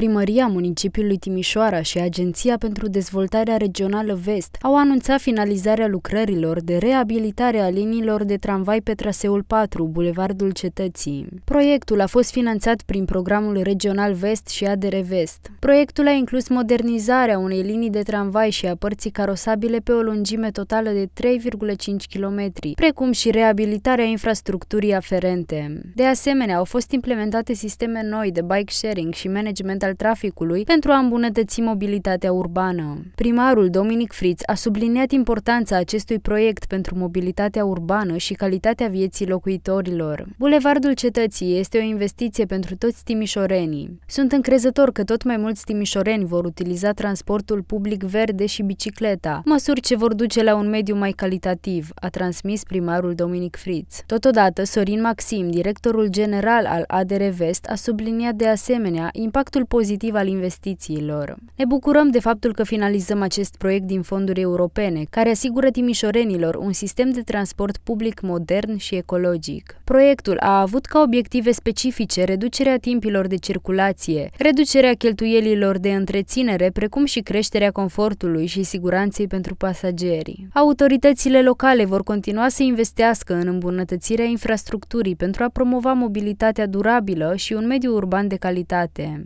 Primăria Municipiului Timișoara și Agenția pentru Dezvoltarea Regională Vest au anunțat finalizarea lucrărilor de reabilitare a liniilor de tramvai pe traseul 4, Bulevardul Cetății. Proiectul a fost finanțat prin programul Regional Vest și ADR Vest. Proiectul a inclus modernizarea unei linii de tramvai și a părții carosabile pe o lungime totală de 3,5 km, precum și reabilitarea infrastructurii aferente. De asemenea, au fost implementate sisteme noi de bike sharing și management al al traficului pentru a îmbunătăți mobilitatea urbană. Primarul Dominic Fritz a subliniat importanța acestui proiect pentru mobilitatea urbană și calitatea vieții locuitorilor. Bulevardul Cetății este o investiție pentru toți timișorenii. Sunt încrezător că tot mai mulți timișoreni vor utiliza transportul public verde și bicicleta, măsuri ce vor duce la un mediu mai calitativ, a transmis primarul Dominic Fritz. Totodată, Sorin Maxim, directorul general al ADR Vest, a subliniat de asemenea impactul pozitiv al investițiilor. Ne bucurăm de faptul că finalizăm acest proiect din fonduri europene, care asigură timișorenilor un sistem de transport public modern și ecologic. Proiectul a avut ca obiective specifice reducerea timpilor de circulație, reducerea cheltuielilor de întreținere, precum și creșterea confortului și siguranței pentru pasageri. Autoritățile locale vor continua să investească în îmbunătățirea infrastructurii pentru a promova mobilitatea durabilă și un mediu urban de calitate.